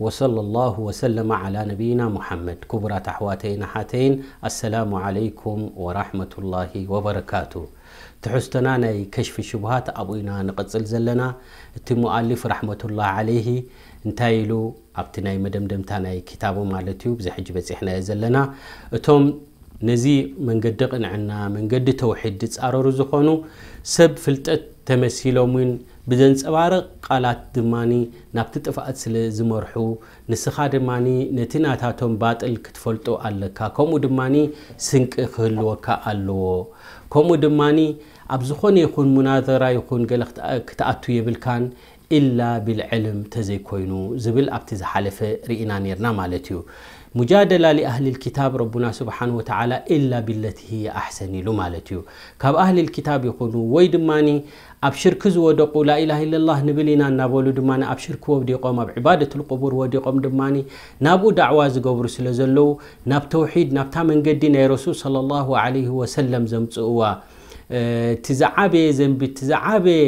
وصلى الله وسلم على نبينا محمد كبرى تحواتين حاتين السلام عليكم ورحمة الله وبركاته تحستنا ناي كشف الشبهات أبونا نقتل زلنا تم مؤلف رحمة الله عليه انتايلو أبتناي مدمدم تاني كتابو مع اليوتيوب زي حجب زحنا زلنا توم نزي من قد عنا من قد توحيد تسارو سب فلتت تمثيلو من ብዘንፀባረቕ ቃላት ድማኒ ናብቲ ጥፋኣት ስለ ዝመርሑ ንስኻ ድማኒ ነቲ ናታቶም ባጥል ክትፈልጡ ኣለካ ከምኡ ድማኒ ስንቂ ክህልወካ ኣለዎ ከምኡ ድማኒ ኣብ ዝኾነ ይኹን ሙናዘራ ይኹን ገለ ክትኣቱ የብልካን إلا بالعلم تزيكوينو زبل أبتز حلفة رئينا نيرنا مالتيو مجادلة لأهل الكتاب ربنا سبحانه وتعالى إلا بالتي هي أحسن له مالتيو كاب أهل الكتاب يقولوا ويد ماني أبشر كز ودقوا لا إله إلا الله نبلينا نابولو دماني أبشر كو وديقوم بعبادة القبور وديقوم دماني نابو دعوة زقبر سلزلو ناب توحيد ناب تامن قدين رسول صلى الله عليه وسلم زمتوا اه، تزعابي زنبي تزعابي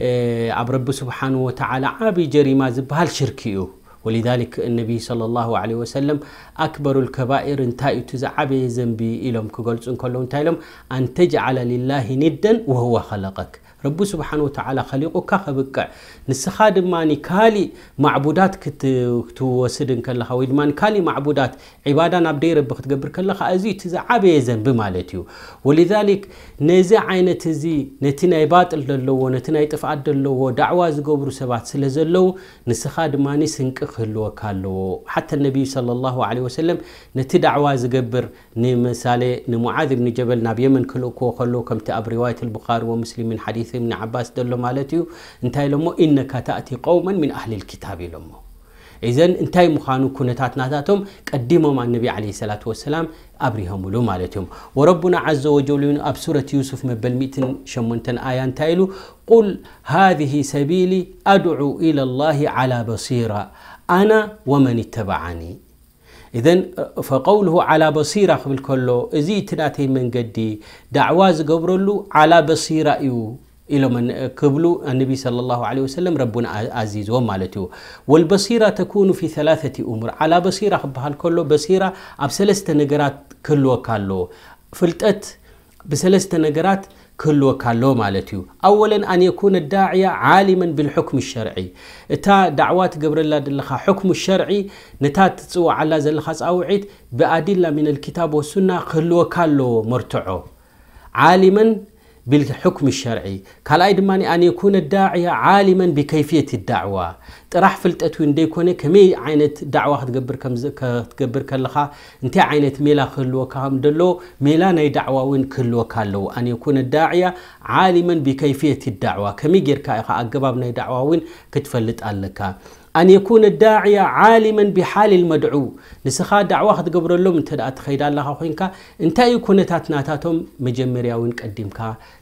آه، عبر رب سبحانه وتعالى عبي جريمة زبهال شركيو إيوه. ولذلك النبي صلى الله عليه وسلم أكبر الكبائر انتاي تزعبي زنبي إلهم كقولت انكلهم تايلهم أن تجعل لله ندا وهو خلقك رب سبحانه وتعالى خليقك خبك نسخاد ماني كالي معبودات كت توسد ان كلها ويدمان كالي معبودات عبادة نبدي رب تقبر كلها ازي تزا عبي يزن بمالتيو ولذلك نزع عينة زي نتنا يبات اللو نتنا يتفع اللو دعوة زقبر سبات سلزلو نسخاد ماني سنك خلو كالو حتى النبي صلى الله عليه وسلم نت دعوة زقبر نمسالي نمعاذ بن جبل نبي من كلو كو خلو كم تأب رواية البخاري ومسلم من حديث እብኒ ዓባስ ደሎ ማለት እዩ እንታይ ኢሎሞ ኢነካ ተእቲ ቀውመን ምን ኣህሊ ልክታብ ኢሎሞ እዘን እንታይ ምዃኑ ኩነታት ናታቶም ቀዲሞም ኣነቢ ለ ሰላት ወሰላም ኣብሪሆምሉ ማለት እዮም ወረቡና ዘ ወጀል ኣብ ሱረት ዩሱፍ መበል 18 ኣያ እንታይ ኢሉ ቁል ሃذه ሰቢሊ ኣድዑ ኢላ ላه ዓላى በሲራ ኣና ወመን ተበዓኒ እዘን ፈቀውልሁ ዓላ በሲራ ክብል ከሎ እዚ እቲ ናተይ መንገዲ ዳዕዋ ዝገብረሉ ዓላ በሲራ እዩ إلو من كبلو النبي صلى الله عليه وسلم ربنا عزيز ومالتو والبصيرة تكون في ثلاثة أمور على بصيرة بحال الكلو بصيرة أبسلست نقرات كله كله فلتت بسلسة نقرات كله كله مالتو أولا أن يكون الداعية عالما بالحكم الشرعي تا دعوات قبر الله دلخا حكم الشرعي نتا تسوى على زلخا أوعيت بأدلة من الكتاب والسنة كله كله مرتعو عالما بالحكم الشرعي كالاي دماني أن يكون الداعية عالما بكيفية الدعوة طرح فلتت وين ديكونه كمي عينت دعوة تقبر كم تقبر كلها انت عينت ميلا خلو كام دلو ميلا ناي دعوة وين كلو كالو أن يكون الداعية عالما بكيفية الدعوة كمي غير كايخا أقباب ناي دعوة وين كتفلت ألكا أن يكون الداعية عالما بحال المدعو نسخة دعوة قبر لهم انت تخيد الله خوينك انت يكون تاتناتاتهم مجمريا قدمك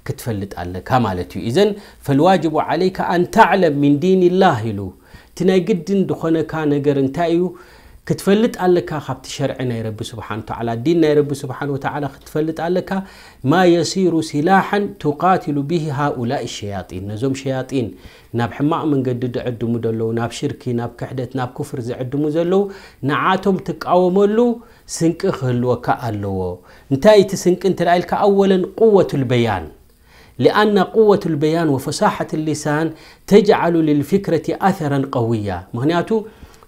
كتفلت لك كمالتي إذن فالواجب عليك أن تعلم من دين الله له تناي قدن دخونك نقر انتايو كتفلت ألكا خبت شرعنا يا رب سبحانه وتعالى ديننا يا رب سبحانه وتعالى كتفلت ألكا ما يصير سلاحا تقاتل به هؤلاء الشياطين نزوم شياطين ناب حماء من قد دعد مدلو ناب شركي ناب كحدة ناب كفر زعد مزلو نعاتهم تقاوم له سنك أخل وكألو نتاي تسنك انت رأيك أولا قوة البيان لأن قوة البيان وفصاحة اللسان تجعل للفكرة أثرا قوية مهنياتو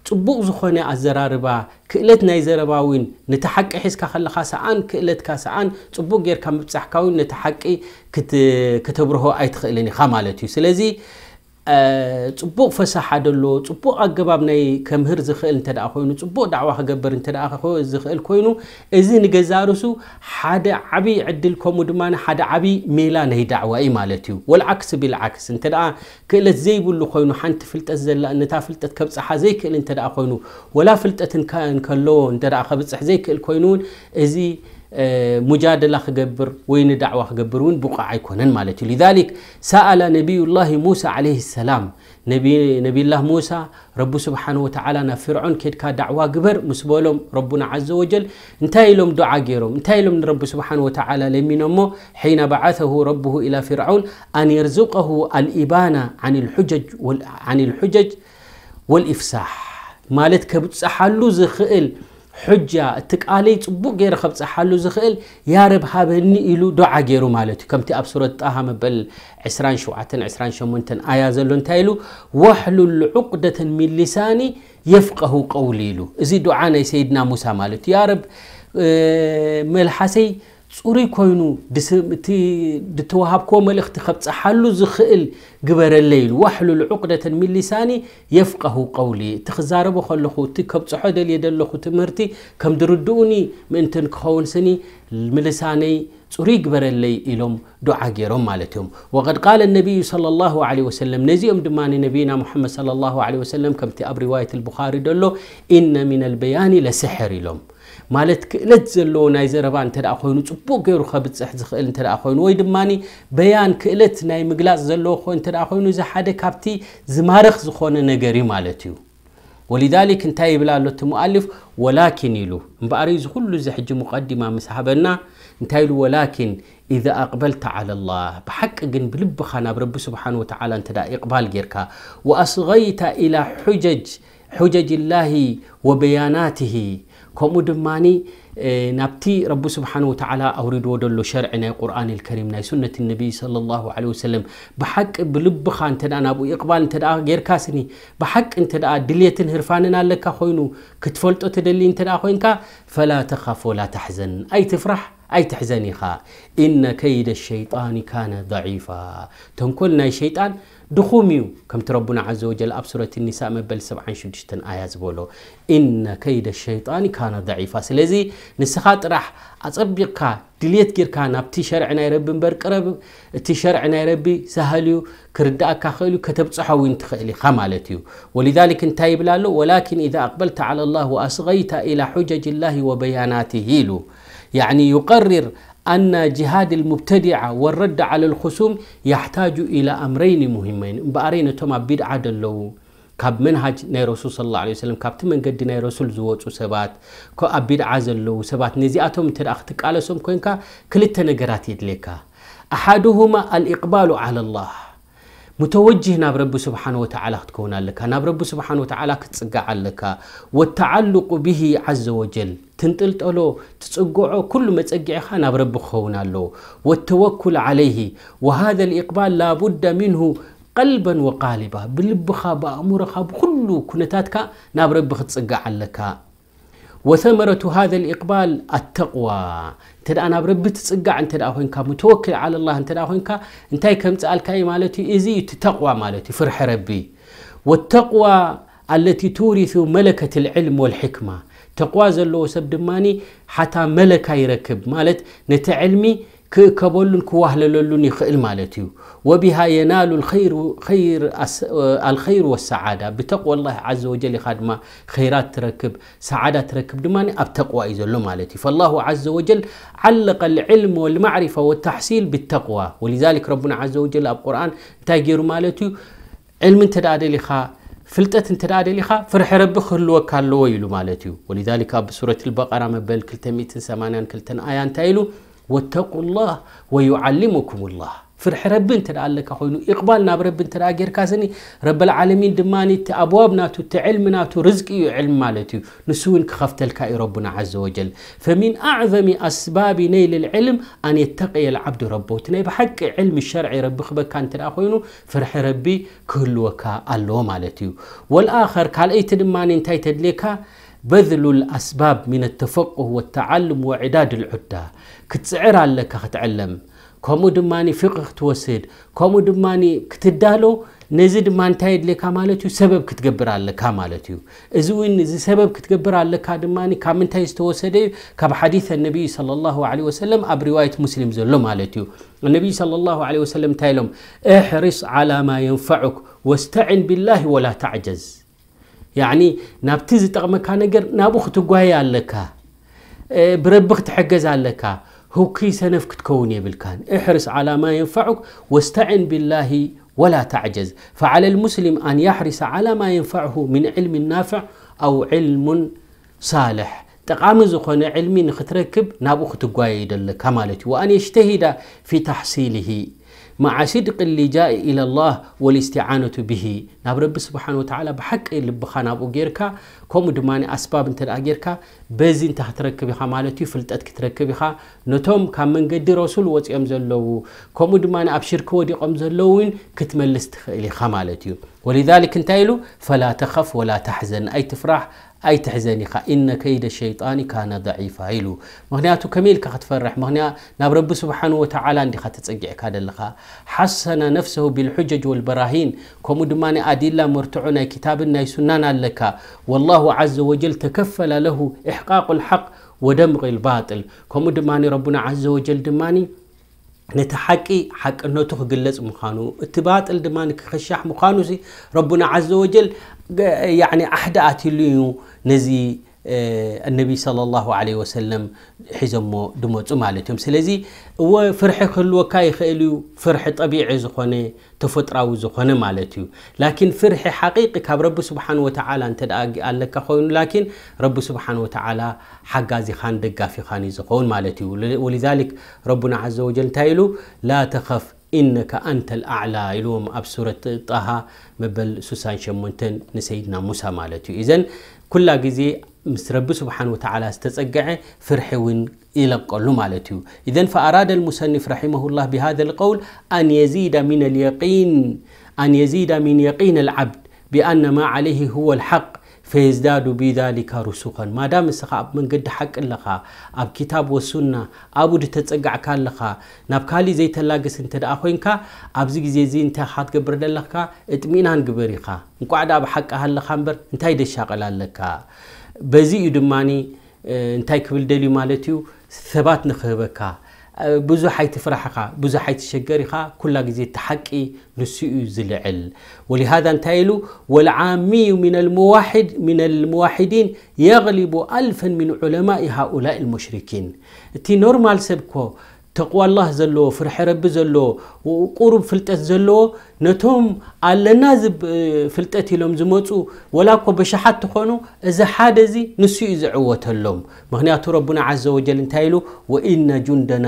ጽቡቕ ዝኾነ ኣዘራርባ ክእለት ናይ ዘረባዊን ነቲ ሓቂ ሒዝካ ኸለኻ ሰኣን ክእለትካ ሰኣን ፅቡቅ ጌርካ መብፃሕካውን ነቲ ሓቂ ክተብርሆ ኣይትኽእልን ኢኻ ማለት እዩ ስለዚ ፅቡቅ ፈሳሓ ደሎዎ ፅቡቅ ኣገባብ ናይ ከምህር ዝክእል እ ኮይኑ ፅቡቅ ዳዕዋ ክገበር እ ዝኽእል ኮይኑ እዚ ንገዛ ርሱ ሓደ ዓብይ ዕድል ከምኡ ድማ ሓደ ዓብይ ሜላ ናይ ዳዕዋ ዩ ማለት እዩ ወልዓክሲ ብልዓክስ እተ ክእለት ዘይብሉ ኮይኑ ሓንቲ ፍልጠት ነታ ፍልጠት ከብፀሓ ዘይክእል እ ኮይኑ ወላ ፍልጠትከለዎ ከብፅሕ ዘይክእል ኮይኑውን مجادلة خجبر وين دعوة خجبر وين بقى يكونن مالتي لذلك سأل نبي الله موسى عليه السلام نبي نبي الله موسى رب سبحانه وتعالى نفرعون كد كا دعوة جبر مسبولهم ربنا عز وجل انتايلهم دعاء جيرهم انتايلهم رب سبحانه وتعالى لمن أمه حين بعثه ربه إلى فرعون أن يرزقه الإبانة عن الحجج وال... عن الحجج والإفساح مالت سحلو زخئل حجة تكالي تبو غير خبص حلو زخيل يا رب هابني إلو دعا غيرو مالتي كمتي عسران شو طه عسران شو منتن آيا زلو تايلو وحلو العقدة من لساني يفقه قوليلو له ازي سيدنا موسى مالتي يا رب آه، ملحسي صوري كوينو دسمتي دتوهاب كو ملك تخبص زخيل قبر الليل وحلو العقدة من لساني يفقه قولي تخزار بخلخو تكبص حد اللي يدلخو تمرتي كم دردوني من تنكون سني ملساني صوري قبر الليل إلهم دعاء جرم مالتهم وقد قال النبي صلى الله عليه وسلم نزيم دماني نبينا محمد صلى الله عليه وسلم كم تأبر رواية البخاري دلو إن من البيان لسحر إلوم مالت كلت زلو ناي زربا انت خوينو صبو غيرو خبت صح زخل انت خوينو وي دماني بيان كلت ناي مغلاص زلو خو انت خوينو زي حدا كابتي زمارخ زخونه نغري مالتيو ولذلك انت بلا لو تمؤلف ولكن يلو امباري كل زي مقدمه مسحبنا انت يلو ولكن إذا أقبلت على الله بحق جن بلب خان برب سبحانه وتعالى أنت إقبال جيركا وأصغيت إلى حجج حجج الله وبياناته كمو دماني نبتي رب سبحانه وتعالى أوريد ودل شرعنا القرآن الكريم ناي سنة النبي صلى الله عليه وسلم بحق بلبخ أنت أنا أبو إقبال أنت غير كاسني بحق أنت دا دلية هرفاننا لك خوينو كتفلت أتدلي أنت خوينك فلا تخاف ولا تحزن أي تفرح أي تحزن خا إن كيد الشيطان كان ضعيفا تنقلنا الشيطان شيطان ድኹም እዩ ከምቲ ረቡና ዘ ወጀል ኣብ ሱረት ኒሳ መበል 76 ኣያ ዝበሎ ኢነ ከይደ ሸይጣን ካነ ضዒፋ ስለዚ ንስኻ ጥራሕ ኣፀቢቕካ ድልት ጌርካ ናብቲ ሸርዕ ናይ ረቢ እምበር ቅረብ እቲ ሸርዕ ናይ ረቢ ሳሃልዩ ክርዳእካ ክእል እዩ ከተብፅሖ ውን ትኽእል ኢኻ ማለት እዩ ወሊذሊክ እንታይ ይብላ ኣሎ ወላኪን ኢዛ ኣቕበልታ ዓላ ላህ ወኣስغይታ ኢላ ሑጀጅ ላሂ ወበያናትሂ ኢሉ يعኒ يقرر أن جهاد المبتدعة والرد على الخصوم يحتاج إلى أمرين مهمين بأرين توما بدعة دلو كاب منهج ناي رسول صلى الله عليه وسلم كاب تمن قد ناي رسول زوج وسبات كو أبيد عزلو سبات نزياتهم تر أختك على سوم كوينكا كل التنقرات يدليكا أحدهما الإقبال على الله متوجه ناب رب سبحانه وتعالى تكون لك ناب رب سبحانه وتعالى كتسقع لك والتعلق به عز وجل تنطلطሎ تسقعه كل ما تسقعه ناب رب خونا له والتوكل عليه وهذا الإقبال لا بد منه قلبا وقالبا بلبخا بأمرخا بكل كنتاتك ناب رب تسقع لك وثمرة هذا الإقبال التقوى أنت أنا بربت تسقع أنت أهونك متوكل على الله أنت أهونك أنت كم تسأل أي مالتي إزي تتقوى مالتي فرح ربي والتقوى التي تورث ملكة العلم والحكمة تقوى زلو سب دماني حتى ملكة يركب مالت نتعلمي ككبولن كواهلللون يخئل مالتيو وبها ينال الخير خير الخير والسعادة بتقوى الله عز وجل خادمة خيرات تركب سعادة تركب دماني أبتقوى إذا مالتي فالله عز وجل علق العلم والمعرفة والتحصيل بالتقوى ولذلك ربنا عز وجل القرآن تاجر مالتيو علم تدادي لخا فلتت انت دادي لخا فرح ربي خلوك اللو يلو مالتيو ولذلك بسورة البقرة مبل كلتن آيان تايلو واتقوا الله ويعلمكم الله فرح رب انت لك خوينو اقبال ناب رب انت غير كاسني رب العالمين دماني تابواب ناتو تعلم ناتو رزقي علم مالتي كخفت الكائي ربنا عز وجل فمن اعظم اسباب نيل العلم ان يتقي العبد ربه تني بحق علم الشرع رب خبك انت اخوينو فرح ربي كل وكا الله مالتي والاخر قال ايت دماني انت تدليكا بذل الأسباب من التفقه والتعلم وعداد العدة كتسعر لك كتعلم كومو دماني فقه توسد كومو دماني كتدالو نزيد ما نتايد لك مالتيو سبب كتقبر لك مالتيو ازوين زي سبب كتقبر لك دماني كم انتاي استوسدي كم حديث النبي صلى الله عليه وسلم اب روايه مسلم زلو مالتيو النبي صلى الله عليه وسلم تايلهم احرص على ما ينفعك واستعن بالله ولا تعجز يعني نبتز تقم كان نجر نابو خت ختقواي عليك بربك تحجز عليك هو كي سنف كتكون يبلكان احرص على ما ينفعك واستعن بالله ولا تعجز فعلى المسلم أن يحرص على ما ينفعه من علم نافع أو علم صالح تقام زخون علمي نختركب نابو ختقواي دلك مالتي وأن يجتهد في تحصيله مع صدق اللي جاء إلى الله والاستعانة به ناب رب سبحانه وتعالى بحق اللي بخان أبو جيركا كم دماني أسباب انت الأجيركا بزين تحتركبي مالتي فلتت كتركبي خا نتوم كم من قد رسول وتيم زلو كم دماني أبشر كودي قم زلوين كتملست إلي خمالتي ولذلك انتايلو فلا تخف ولا تحزن أي تفرح أي تحزني خا إن كيد الشيطان كان ضعيفا إلو مهنياتو كميل كخت فرح مهنيا نب رب سبحانه وتعالى عندي خت تسجع كذا لخا حسن نفسه بالحجج والبراهين كم دمان أدلة مرتعنا كتاب النيسنا لك والله عز وجل تكفل له إحقاق الحق ودمغ الباطل كم دمان ربنا عز وجل دماني نتحكي حق أنه تخجلز مخانو اتبات الدمان كخشح مخانو زي ربنا عز وجل يعني أحد أتيليو نزي النبي صلى الله عليه وسلم حزمو دموت مالتهم سلزي وفرح كل وكاي خيلو فرح طبيعي زخونة تفطر أو زخونة مالتيو لكن فرح حقيقي كرب سبحانه وتعالى أنت لك خون لكن رب سبحانه وتعالى حق زي خان دقة في خان زخون مالتيو ولذلك ربنا عز وجل تايلو لا تخف إنك أنت الأعلى إلوم أبصرت طه مبل سوسان شمونتن نسيدنا موسى مالتيو إذن كل جزي مس سبحانه وتعالى استسقع فرح وين إلى قلوا مالتي إذن فأراد المصنف رحمه الله بهذا القول أن يزيد من اليقين أن يزيد من يقين العبد بأن ما عليه هو الحق ፈየዝዳዱ ቢዛሊካ ሩሱኸን ማዳም እስኻ ኣብ መንገዲ ሓቂ ኣለኻ ኣብ ክታብ ወሱና ኣብኡ ድተፀጋዕካ ኣለኻ ናብ ካሊእ ዘይተላግስ እንተ ደኣ ኮንካ ኣብዚ ግዜ እዚ እንታይ ካ ትገብር ዘለካ እጥሚናን ግበር ኢኻ እንቋዕ ዳ ኣብ ሓቂ ሃለኻ እምበር እንታይ ደሻቐል ኣለካ በዚ እዩ ድማኒ እንታይ ክብል ደልዩ ማለት እዩ ሰባት ንክህበካ ብዙሕ ኣይትፍራሕ ኢኻ ብዙሕ ኣይትሸገር ኢኻ ኩላ ግዜ ተሓቂ ንስ እዩ ዝልዕል ወሊሃذ እንታይ ኢሉ ወልዓሚዩ ምና ልሙዋሒዲን የغሊቡ ኣልፈን ምን ዑለማኢ ሃؤላء ልሙሽርኪን እቲ ኖርማል ሰብ ኮ ተقዋ ላه ዘለዎ ፍርሒ ረቢ ዘለዎ ቁሩብ ፍልጠት ዘለዎ ነቶም ኣለና ፍልጠት ኢሎም ዝመፁ ወላ ኮ በሸሓት ትኾኑ እዚ ሓደ እዚ ንስ ዩ ዝዕወተሎም ምክንያቱ ረብና ዘ ወጀል እንታይ ኢሉ ወኢነ ጁንደና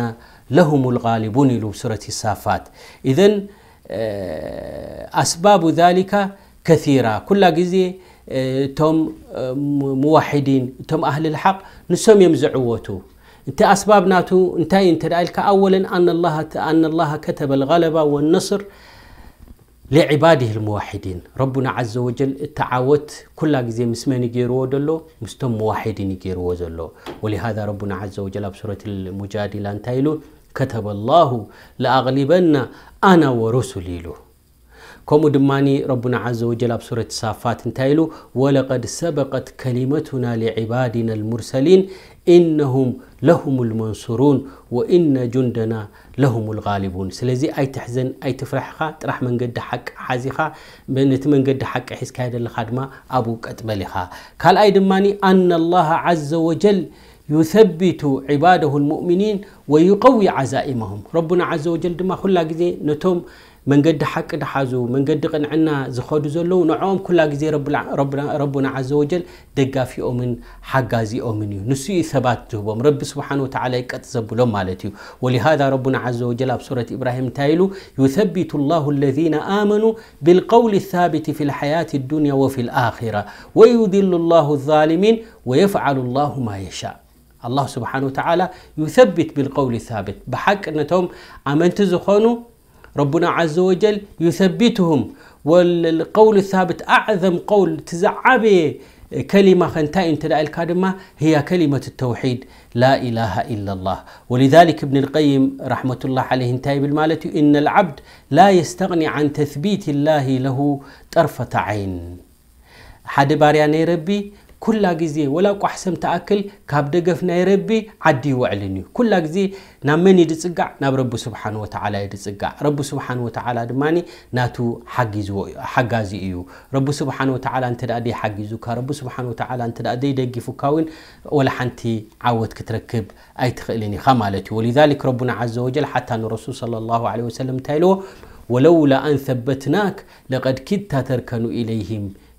ለሁም ልغልቡን ኢሉ ሱረት ሳፋት እዘን ኣስባቡ ذሊካ ከራ ኩላ ግዜ እቶም ሙዋሒዲን እቶም ኣህሊ ልሓቅ ንሶም እዮም ዝዕወቱ انت أسباب ناتو انتهي انت ذلك أولا أن الله أن الله كتب الغلبة والنصر لعباده الموحدين ربنا عز وجل تعاوت كل جزي مسمن يجيرو ودلو مستم موحدين يجيرو وزلو ولهذا ربنا عز وجل بسورة المجادلة انتايلو كتب الله لأغلبن أنا ورسلي له كم دماني ربنا عز وجل بسورة الصافات انتايلو ولقد سبقت كلمتنا لعبادنا المرسلين إنهم لهم المنصرون وإن جندنا لهم الغالبون سلزي أي تحزن أي خا ترح من قد حق حازخا بنت من قد حق حس كايد الخدمة أبوك خا قال أي دماني أن الله عز وجل يثبت عباده المؤمنين ويقوي عزائمهم ربنا عز وجل دما خلا جزي نتوم من قد حق دحازو من قد قنعنا زخود زلو نعوم كل جزي رب ربنا ربنا عز وجل دقا في أمن زي أمني نسي ثبات جوبهم رب سبحانه وتعالى كتزب لهم مالتي ولهذا ربنا عز وجل في سورة إبراهيم تايلو يثبت الله الذين آمنوا بالقول الثابت في الحياة الدنيا وفي الآخرة ويذل الله الظالمين ويفعل الله ما يشاء الله سبحانه وتعالى يثبت بالقول الثابت بحق أنتم أمنت زخونه ربنا عز وجل يثبتهم والقول الثابت أعظم قول تزعبي كلمة خنتا انت الكادمة هي كلمة التوحيد لا إله إلا الله ولذلك ابن القيم رحمة الله عليه انتهي بالمالتي إن العبد لا يستغني عن تثبيت الله له طرفة عين حد باريا ربي ላ ዜ ላ ቋሕሰም ተኣክል ካብ ደገፍ ናይረቢ ዓዲ ይዕል እዩ ላ ዜ ናብ መን ድፅጋዕ ናብ ረ ስብ ፅ ስ ድ ና ሓጋዚ እዩ ስ ሓጊዙካ ደጊፉካ ሓንቲ ዓወት ክትረክብ ኣይትክእል ኢ ማ ዩ ረ ታዎ ወለውላ ንثበትናክ ለቀድኪድ ታተርከኑ ኢለه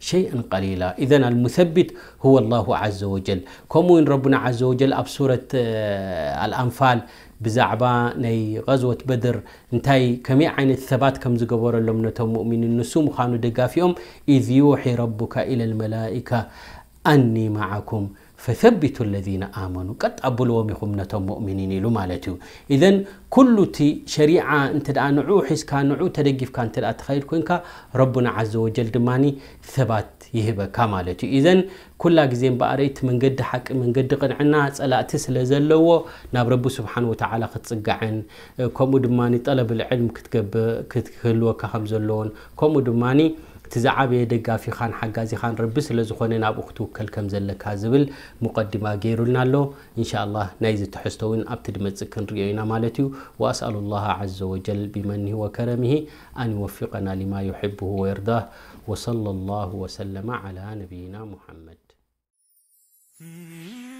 شيئا قليلا اذا المثبت هو الله عز وجل كم وين ربنا عز وجل اب سوره آه الانفال بزعبان اي غزوه بدر انتي كم عين الثبات كم زغبر لهم نتم مؤمنين نسوم خانوا دقافيهم اذ يوحي ربك الى الملائكه اني معكم فثبتوا الذين آمنوا قد أبلوا مخمنة مؤمنين إلو مالتو إذن كل تي شريعة أنت دعا نعو حس كان نعو تدقف كان تدعا تخيل كوينكا ربنا عز وجل دماني ثبات يهبا كامالتو إذن كل أجزين بأريت من قد حق من قد قد عنا سألا تسلا زلو ناب رب سبحانه وتعالى قد صقعن كومو دماني طلب العلم كتقب كتخلو كخمزلون كومو دماني تزعبي دقا في خان حقا خان ربس لزخوني ناب اختو كل كم زلك هازبل مقدمة غيرو لنا له إن شاء الله نايز تحستوين أبتد متسكن ريوينا مالتيو وأسأل الله عز وجل بمنه وكرمه أن يوفقنا لما يحبه ويرضاه وصلى الله وسلم على نبينا محمد